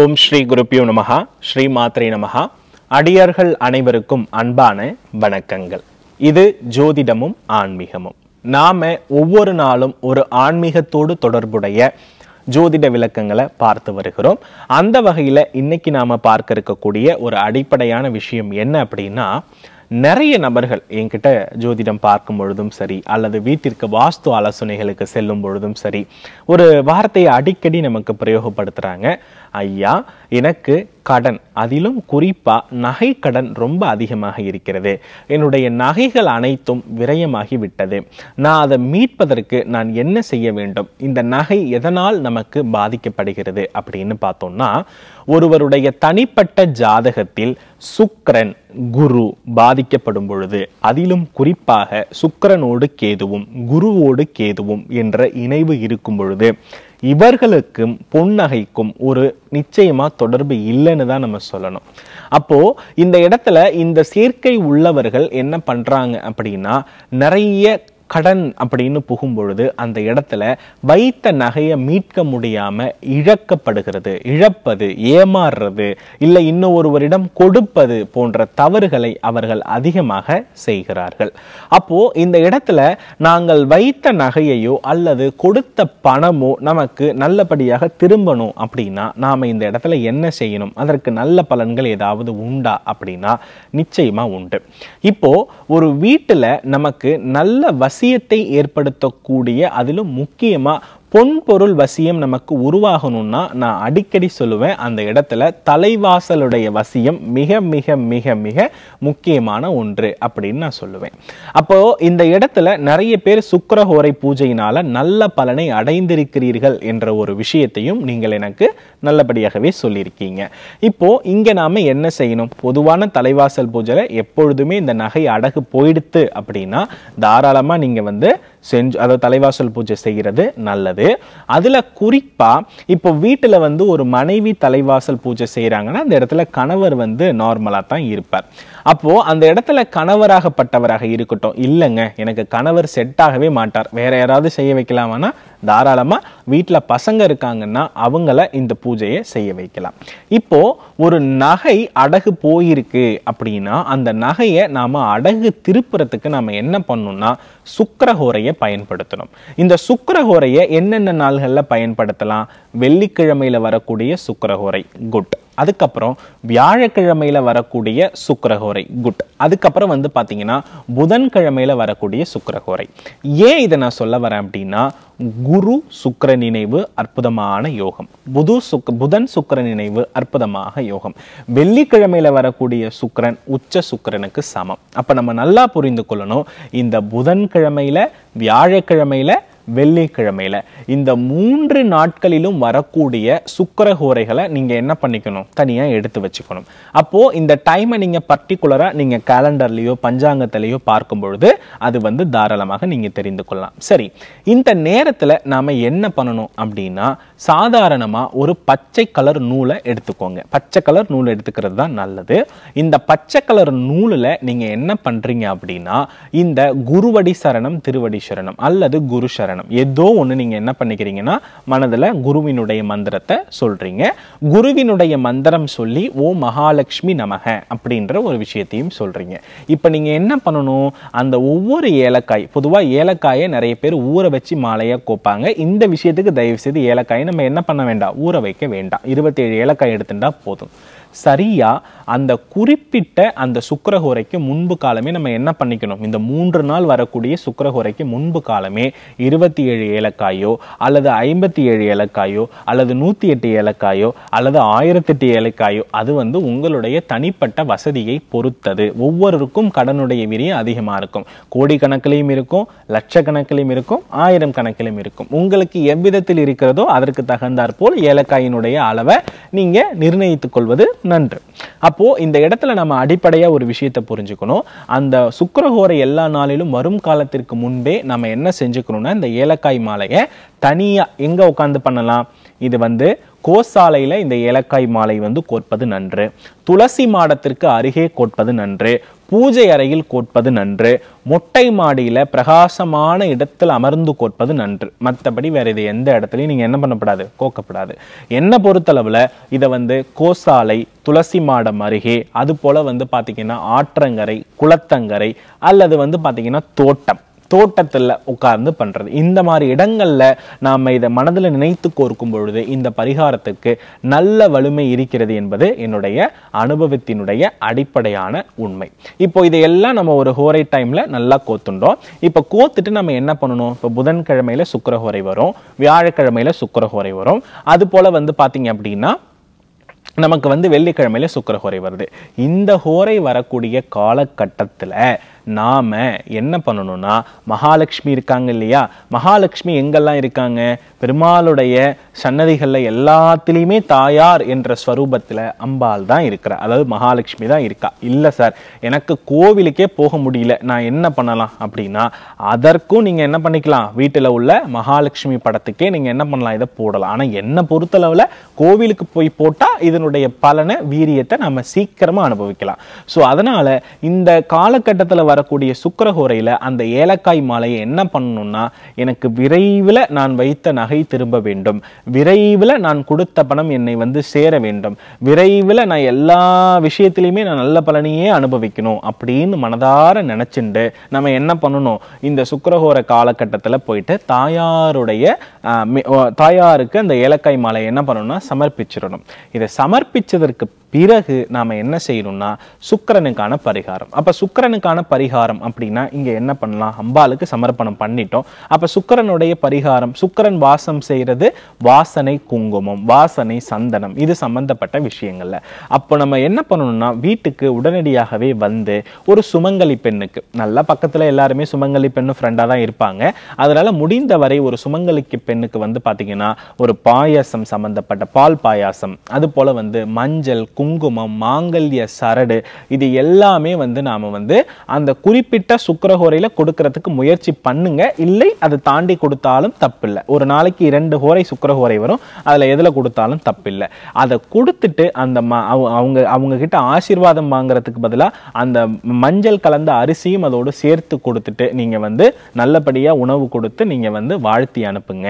ஓம் ஸ்ரீ குருப்பியோ நமகா ஸ்ரீ மாத்ரே நமகா அடியார்கள் அனைவருக்கும் அன்பான வணக்கங்கள் இது ஜோதிடமும் ஆன்மீகமும் நாம ஒவ்வொரு நாளும் ஒரு ஆன்மீகத்தோடு தொடர்புடைய ஜோதிட விளக்கங்களை பார்த்து வருகிறோம் அந்த வகையில் இன்னைக்கு நாம் பார்க்க இருக்கக்கூடிய ஒரு அடிப்படையான விஷயம் என்ன அப்படின்னா நிறைய நபர்கள் என்கிட்ட ஜோதிடம் பார்க்கும் பொழுதும் சரி அல்லது வீட்டிற்கு வாஸ்து ஆலோசனைகளுக்கு செல்லும் பொழுதும் சரி ஒரு வார்த்தையை அடிக்கடி நமக்கு பிரயோகப்படுத்துகிறாங்க ஐயா எனக்கு கடன் அதிலும் குறிப்பாக நகை கடன் ரொம்ப அதிகமாக இருக்கிறது என்னுடைய நகைகள் அனைத்தும் விரயமாகி விட்டது நான் அதை மீட்பதற்கு நான் என்ன செய்ய வேண்டும் இந்த நகை எதனால் நமக்கு பாதிக்கப்படுகிறது அப்படின்னு பார்த்தோம்னா ஒருவருடைய தனிப்பட்ட ஜாதகத்தில் சுக்கரன் குரு பாதிக்கப்படும் பொழுது அதிலும் குறிப்பாக சுக்கரனோடு கேதுவும் குருவோடு கேதுவும் என்ற இணைவு இருக்கும் பொழுது இவர்களுக்கும் பொன்னகைக்கும் ஒரு நிச்சயமா தொடர்பு இல்லைன்னு தான் நம்ம சொல்லணும் அப்போ இந்த இடத்துல இந்த சேர்க்கை உள்ளவர்கள் என்ன பண்றாங்க அப்படின்னா நிறைய கடன் அப்படின்னு புகும்பொழுது அந்த இடத்துல வைத்த நகையை மீட்க முடியாம இழக்கப்படுகிறது இழப்பது ஏமாறுறது இல்லை இன்னும் ஒருவரிடம் கொடுப்பது போன்ற தவறுகளை அவர்கள் அதிகமாக செய்கிறார்கள் அப்போ இந்த இடத்துல நாங்கள் வைத்த நகையையோ அல்லது கொடுத்த பணமோ நமக்கு நல்லபடியாக திரும்பணும் அப்படின்னா நாம இந்த இடத்துல என்ன செய்யணும் அதற்கு நல்ல பலன்கள் ஏதாவது உண்டா அப்படின்னா நிச்சயமா உண்டு இப்போ ஒரு வீட்டுல நமக்கு நல்ல வசதி அதிசயத்தை ஏற்படுத்தக்கூடிய அதிலும் முக்கியமாக பொன் பொருள் வசியம் நமக்கு உருவாகணும்னா நான் அடிக்கடி சொல்லுவேன் அந்த இடத்துல தலைவாசலுடைய வசியம் மிக மிக மிக மிக முக்கியமான ஒன்று அப்படின்னு நான் சொல்லுவேன் அப்போது இந்த இடத்துல நிறைய பேர் சுக்கரஹோரை பூஜையினால் நல்ல பலனை அடைந்திருக்கிறீர்கள் என்ற ஒரு விஷயத்தையும் நீங்கள் எனக்கு நல்லபடியாகவே சொல்லியிருக்கீங்க இப்போது இங்கே நாம என்ன செய்யணும் பொதுவான தலைவாசல் பூஜையில் எப்பொழுதுமே இந்த நகை அடகு போயிடுத்து அப்படின்னா தாராளமாக நீங்கள் வந்து செஞ்சு அதாவது தலைவாசல் பூஜை செய்கிறது நல்லது அதில் குறிப்பாக இப்போ வீட்டில் வந்து ஒரு மனைவி தலைவாசல் பூஜை செய்கிறாங்கன்னா அந்த இடத்துல கணவர் வந்து நார்மலாக தான் இருப்பார் அப்போ அந்த இடத்துல கணவராகப்பட்டவராக இருக்கட்டும் இல்லைங்க எனக்கு கணவர் செட் ஆகவே மாட்டார் வேற யாராவது செய்ய வைக்கலாமானா தாராளமாக வீட்டில் பசங்க இருக்காங்கன்னா அவங்கள இந்த பூஜையை செய்ய வைக்கலாம் இப்போ ஒரு நகை அடகு போயிருக்கு அப்படின்னா அந்த நகையை நாம் அடகு திருப்புறத்துக்கு நாம் என்ன பண்ணணும்னா சுக்கரஹோரையை பயன்படுத்தணும் இந்த சுக்கரஹோரையை என்னென்ன நாள்களில் பயன்படுத்தலாம் வெள்ளிக்கிழமையில் வரக்கூடிய சுக்கரஹோரை குட் அதுக்கப்புறம் வியாழக்கிழமையில் வரக்கூடிய சுக்கரகோரை குட் அதுக்கப்புறம் வந்து பார்த்தீங்கன்னா புதன்கிழமையில் வரக்கூடிய சுக்கரகோரை ஏன் இதை நான் சொல்ல வரேன் அப்படின்னா குரு சுக்கர நினைவு அற்புதமான யோகம் புது சுக் புதன் சுக்கர நினைவு அற்புதமாக யோகம் வெள்ளிக்கிழமையில் வரக்கூடிய சுக்கரன் உச்ச சுக்கரனுக்கு சமம் அப்போ நம்ம நல்லா புரிந்து கொள்ளணும் இந்த புதன்கிழமையில் வியாழக்கிழமையில் வெள்ளிக்கிழமையில இந்த மூன்று நாட்களிலும் வரக்கூடிய சுக்கரகோரைகளை நீங்கள் என்ன பண்ணிக்கணும் தனியாக எடுத்து வச்சுக்கணும் அப்போது இந்த டைமை நீங்கள் பர்டிகுலரா நீங்கள் கேலண்டர்லயோ பஞ்சாங்கத்திலயோ பார்க்கும் பொழுது அது வந்து தாராளமாக நீங்கள் தெரிந்து கொள்ளலாம் சரி இந்த நேரத்தில் நாம் என்ன பண்ணணும் அப்படின்னா சாதாரணமாக ஒரு பச்சை கலர் நூலை எடுத்துக்கோங்க பச்சை கலர் நூல் எடுத்துக்கிறது தான் நல்லது இந்த பச்சை கலர் நூலில் நீங்கள் என்ன பண்ணுறீங்க அப்படின்னா இந்த குருவடி சரணம் திருவடி சரணம் அல்லது குரு சரணம் ஏதோ ஒன்று நீங்கள் என்ன பண்ணிக்கிறீங்கன்னா மனதில் குருவினுடைய மந்திரத்தை சொல்கிறீங்க குருவினுடைய மந்திரம் சொல்லி ஓ மகாலட்சுமி நமக அப்படின்ற ஒரு விஷயத்தையும் சொல்கிறீங்க இப்போ நீங்கள் என்ன பண்ணணும் அந்த ஒவ்வொரு ஏலக்காய் பொதுவாக ஏலக்காயை நிறைய பேர் ஊற வச்சு மாலையாக கோப்பாங்க இந்த விஷயத்துக்கு தயவுசெய்து ஏலக்காயை நம்ம என்ன பண்ண வேண்டாம் ஊற வைக்க வேண்டாம் இருபத்தேழு ஏலக்காய் எடுத்துட்டா போதும் சரியாக அந்த குறிப்பிட்ட அந்த சுக்கரகோரைக்கு முன்பு காலமே நம்ம என்ன பண்ணிக்கணும் இந்த மூன்று நாள் வரக்கூடிய சுக்கரகோரைக்கு முன்பு காலமே இருபத்தி ஏழு ஏலக்காயோ அல்லது ஐம்பத்தி ஏழு ஏலக்காயோ அல்லது நூற்றி எட்டு ஏலக்காயோ அல்லது ஆயிரத்தெட்டு ஏலக்காயோ அது வந்து உங்களுடைய தனிப்பட்ட வசதியை பொறுத்தது ஒவ்வொருக்கும் கடனுடைய விரியம் அதிகமாக இருக்கும் கணக்கிலையும் இருக்கும் லட்சக்கணக்கிலையும் இருக்கும் ஆயிரம் கணக்கிலும் இருக்கும் உங்களுக்கு எவ்விதத்தில் இருக்கிறதோ அதற்கு தகுந்தாற்போல் ஏலக்காயினுடைய அளவை நீங்கள் நிர்ணயித்துக் கொள்வது நன்று அப்போ இந்த இடத்துல நம்ம அடிப்படையாக ஒரு விஷயத்தை புரிஞ்சுக்கணும் அந்த சுக்கரகோரை எல்லா நாளிலும் வரும் காலத்திற்கு முன்பே நம்ம என்ன செஞ்சுக்கணும்னா இந்த ஏலக்காய் மாலையை தனியா எங்க உட்காந்து பண்ணலாம் இது வந்து கோசாலையில் இந்த ஏலக்காய் மாலை வந்து கோட்பது நன்று துளசி மாடத்திற்கு அருகே கோட்பது நன்று பூஜை அறையில் கோட்பது நன்று மொட்டை மாடியில் பிரகாசமான இடத்தில் அமர்ந்து கோட்பது நன்று மற்றபடி வேறு இது எந்த இடத்துலையும் நீங்கள் என்ன பண்ணப்படாது கோக்கப்படாது என்னை பொறுத்தளவில் இதை வந்து கோசாலை துளசி மாடம் அருகே அது போல் வந்து பார்த்திங்கன்னா ஆற்றங்கரை குளத்தங்கரை அல்லது வந்து பார்த்திங்கன்னா தோட்டம் தோட்டத்தில் உட்கார்ந்து பண்ணுறது இந்த மாதிரி இடங்களில் நாம் இதை மனதில் நினைத்து கோர்க்கும் பொழுது இந்த பரிகாரத்துக்கு நல்ல வலிமை இருக்கிறது என்பது என்னுடைய அனுபவத்தினுடைய அடிப்படையான உண்மை இப்போ இதையெல்லாம் நம்ம ஒரு ஹோரை டைமில் நல்லா கோத்துண்டோம் இப்போ கோத்துட்டு நம்ம என்ன பண்ணணும் இப்போ புதன்கிழமையில் சுக்கரஹோரை வரும் வியாழக்கிழமையில் சுக்கரஹோரை வரும் அது போல் வந்து பார்த்தீங்க அப்படின்னா நமக்கு வந்து வெள்ளிக்கிழமையில சுக்கரஹோரை வருது இந்த ஹோரை வரக்கூடிய காலகட்டத்தில் நாம் என்ன பண்ணணும்னா மகாலட்சுமி இருக்காங்க இல்லையா மகாலட்சுமி எங்கெல்லாம் இருக்காங்க பெருமாளுடைய சன்னதிகளில் எல்லாத்துலேயுமே தாயார் என்ற ஸ்வரூபத்தில் அம்பாள் தான் இருக்கிற அதாவது மகாலட்சுமி தான் இருக்கா இல்லை சார் எனக்கு கோவிலுக்கே போக முடியல நான் என்ன பண்ணலாம் அப்படின்னா அதற்கும் நீங்கள் என்ன பண்ணிக்கலாம் வீட்டில் உள்ள மகாலட்சுமி படத்துக்கே நீங்கள் என்ன பண்ணலாம் இதை போடலாம் ஆனால் என்னை பொறுத்தளவில் கோவிலுக்கு போய் போட்டால் இதனுடைய பலனை வீரியத்தை நம்ம சீக்கிரமாக அனுபவிக்கலாம் ஸோ அதனால் இந்த காலகட்டத்தில் வர வரக்கூடிய சுக்கரகோரையில் அந்த ஏலக்காய் மாலையை என்ன பண்ணணும்னா எனக்கு விரைவில் நான் வைத்த நகை திரும்ப வேண்டும் விரைவில் நான் கொடுத்த பணம் என்னை வந்து சேர வேண்டும் விரைவில் நான் எல்லா விஷயத்திலையுமே நான் நல்ல பலனையே அனுபவிக்கணும் அப்படின்னு மனதார நினச்சிண்டு நம்ம என்ன பண்ணணும் இந்த சுக்கரகோர காலகட்டத்தில் போயிட்டு தாயாருடைய தாயாருக்கு அந்த ஏலக்காய் மாலையை என்ன பண்ணணும்னா சமர்ப்பிச்சிடணும் இதை சமர்ப்பிச்சதற்கு பிறகு நாம் என்ன செய்யணும்னா சுக்கரனுக்கான பரிகாரம் அப்போ சுக்கரனுக்கான பரிகாரம் அப்படின்னா இங்கே என்ன பண்ணலாம் அம்பாளுக்கு சமர்ப்பணம் பண்ணிட்டோம் அப்போ சுக்கரனுடைய பரிகாரம் சுக்கரன் வாசம் செய்கிறது வாசனை குங்குமம் வாசனை சந்தனம் இது சம்பந்தப்பட்ட விஷயங்கள்ல அப்போ நம்ம என்ன பண்ணணும்னா வீட்டுக்கு உடனடியாகவே வந்து ஒரு சுமங்கலி பெண்ணுக்கு நல்லா பக்கத்தில் எல்லாருமே சுமங்கலி பெண்ணு ஃப்ரெண்டாக தான் இருப்பாங்க அதனால் முடிந்த வரை ஒரு சுமங்கலிக்கு பெண்ணுக்கு வந்து பார்த்தீங்கன்னா ஒரு பாயாசம் சம்மந்தப்பட்ட பால் பாயாசம் அது போல் வந்து மஞ்சள் குங்குமம் மாங்கல்ய சரடு இது எல்லாமே வந்து நாம் வந்து அந்த குறிப்பிட்ட சுக்கரஹோரையில் கொடுக்கறதுக்கு முயற்சி பண்ணுங்க இல்லை அதை தாண்டி கொடுத்தாலும் தப்பில்லை ஒரு நாளைக்கு இரண்டு ஹோரை சுக்கரஹோரை வரும் அதில் எதில் கொடுத்தாலும் தப்பில்லை அதை கொடுத்துட்டு அந்த அவங்க அவங்க கிட்ட ஆசீர்வாதம் வாங்குறதுக்கு பதிலாக அந்த மஞ்சள் கலந்த அரிசியும் அதோடு சேர்த்து கொடுத்துட்டு நீங்கள் வந்து நல்லபடியாக உணவு கொடுத்து நீங்கள் வந்து வாழ்த்தி அனுப்புங்க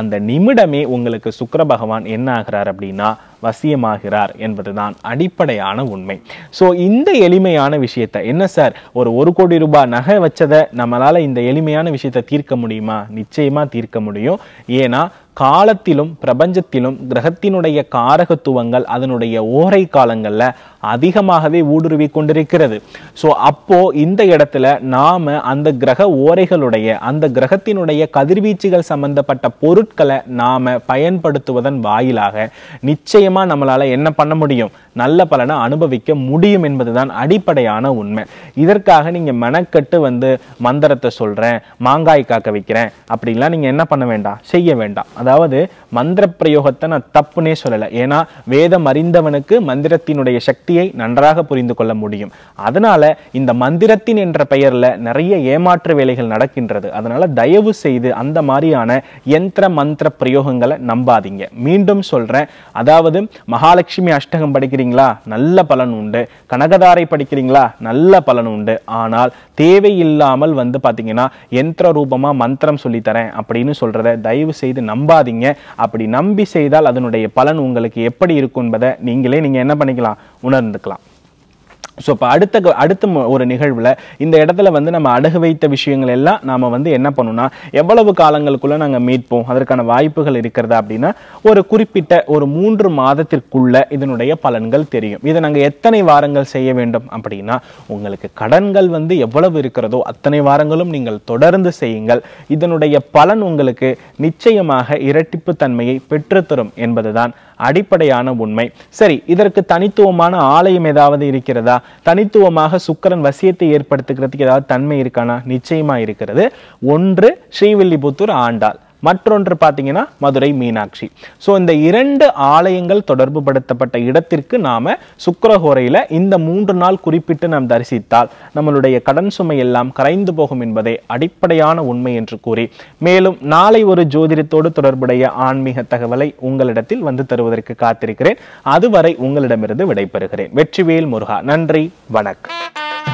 அந்த நிமிடமே உங்களுக்கு சுக்கர பகவான் என்ன ஆகிறார் அப்படின்னா வசியமாகிறார் என்பதுதான் அடிப்படையான உண்மை ஸோ இந்த எளிமையான விஷயத்தை என்ன சார் ஒரு ஒரு கோடி ரூபாய் நகை வச்சதை நம்மளால் இந்த எளிமையான விஷயத்தை தீர்க்க முடியுமா நிச்சயமாக தீர்க்க முடியும் ஏன்னா காலத்திலும் பிரபஞ்சத்திலும் கிரகத்தினுடைய காரகத்துவங்கள் அதனுடைய ஓரை காலங்களில் அதிகமாகவே ஊடுருவி கொண்டிருக்கிறது ஸோ அப்போ இந்த இடத்துல நாம அந்த கிரக ஓரைகளுடைய அந்த கிரகத்தினுடைய கதிர்வீச்சுகள் சம்பந்தப்பட்ட பொருட்களை நாம பயன்படுத்துவதன் வாயிலாக நிச்சயமா நம்மளால என்ன பண்ண முடியும் நல்ல பலனை அனுபவிக்க முடியும் என்பதுதான் அடிப்படையான உண்மை இதற்காக நீங்க மெனக்கட்டு வந்து மந்திரத்தை சொல்றேன் மாங்காய் காக்க வைக்கிறேன் அப்படின்லாம் நீங்க என்ன பண்ண வேண்டாம் செய்ய வேண்டாம் அதாவது மந்திர பிரயோகத்தை நான் தப்புனே சொல்லலை ஏன்னா வேதம் அறிந்தவனுக்கு மந்திரத்தினுடைய சக்தியை நன்றாக புரிந்து கொள்ள முடியும் அதனால இந்த மந்திரத்தின் என்ற பெயரில் நிறைய ஏமாற்று வேலைகள் நடக்கின்றது அதனால தயவு செய்து அந்த மாதிரியான யந்திர மந்திர பிரயோகங்களை நம்பாதீங்க மீண்டும் சொல்றேன் அதாவது மகாலட்சுமி அஷ்டகம் படிக்கிறீங்களா நல்ல பலன் உண்டு கனகதாரை படிக்கிறீங்களா நல்ல பலன் உண்டு ஆனால் தேவையில்லாமல் வந்து பார்த்தீங்கன்னா யந்திர ரூபமாக மந்திரம் சொல்லித்தரேன் அப்படின்னு சொல்றதை தயவு செய்து நம்ப நம்பாதீங்க அப்படி நம்பி செய்தால் அதனுடைய பலன் உங்களுக்கு எப்படி இருக்கும் என்பதை நீங்களே நீங்கள் என்ன பண்ணிக்கலாம் உணர்ந்துக்கலாம் ஸோ இப்போ அடுத்த அடுத்த ஒரு நிகழ்வில் இந்த இடத்துல வந்து நம்ம அடகு வைத்த விஷயங்கள் எல்லாம் நாம் வந்து என்ன பண்ணணும்னா எவ்வளவு காலங்களுக்குள்ளே நாங்கள் மீட்போம் அதற்கான வாய்ப்புகள் இருக்கிறதா அப்படின்னா ஒரு குறிப்பிட்ட ஒரு மூன்று மாதத்திற்குள்ள இதனுடைய பலன்கள் தெரியும் இதை நாங்கள் எத்தனை வாரங்கள் செய்ய வேண்டும் அப்படின்னா உங்களுக்கு கடன்கள் வந்து எவ்வளவு இருக்கிறதோ அத்தனை வாரங்களும் நீங்கள் தொடர்ந்து செய்யுங்கள் இதனுடைய பலன் உங்களுக்கு நிச்சயமாக இரட்டிப்பு தன்மையை பெற்றுத்தரும் என்பதுதான் அடிப்படையான உண்மை சரி இதற்கு தனித்துவமான ஆலயம் ஏதாவது இருக்கிறதா தனித்துவமாக சுக்கரன் வசியத்தை ஏற்படுத்துகிறதுக்கு ஏதாவது தன்மை இருக்கானா நிச்சயமா இருக்கிறது ஒன்று ஸ்ரீவில்லிபுத்தூர் ஆண்டாள் மற்றொன்று பார்த்தீங்கன்னா மதுரை மீனாட்சி ஸோ இந்த இரண்டு ஆலயங்கள் தொடர்பு படுத்தப்பட்ட இடத்திற்கு நாம சுக்கரஹோரையில் இந்த மூன்று நாள் குறிப்பிட்டு நாம் தரிசித்தால் நம்மளுடைய கடன் சுமை எல்லாம் கரைந்து போகும் என்பதை அடிப்படையான உண்மை என்று கூறி மேலும் நாளை ஒரு ஜோதிடத்தோடு தொடர்புடைய ஆன்மீக தகவலை உங்களிடத்தில் வந்து தருவதற்கு காத்திருக்கிறேன் அதுவரை உங்களிடமிருந்து விடைபெறுகிறேன் வெற்றிவேல் முருகா நன்றி வணக்கம்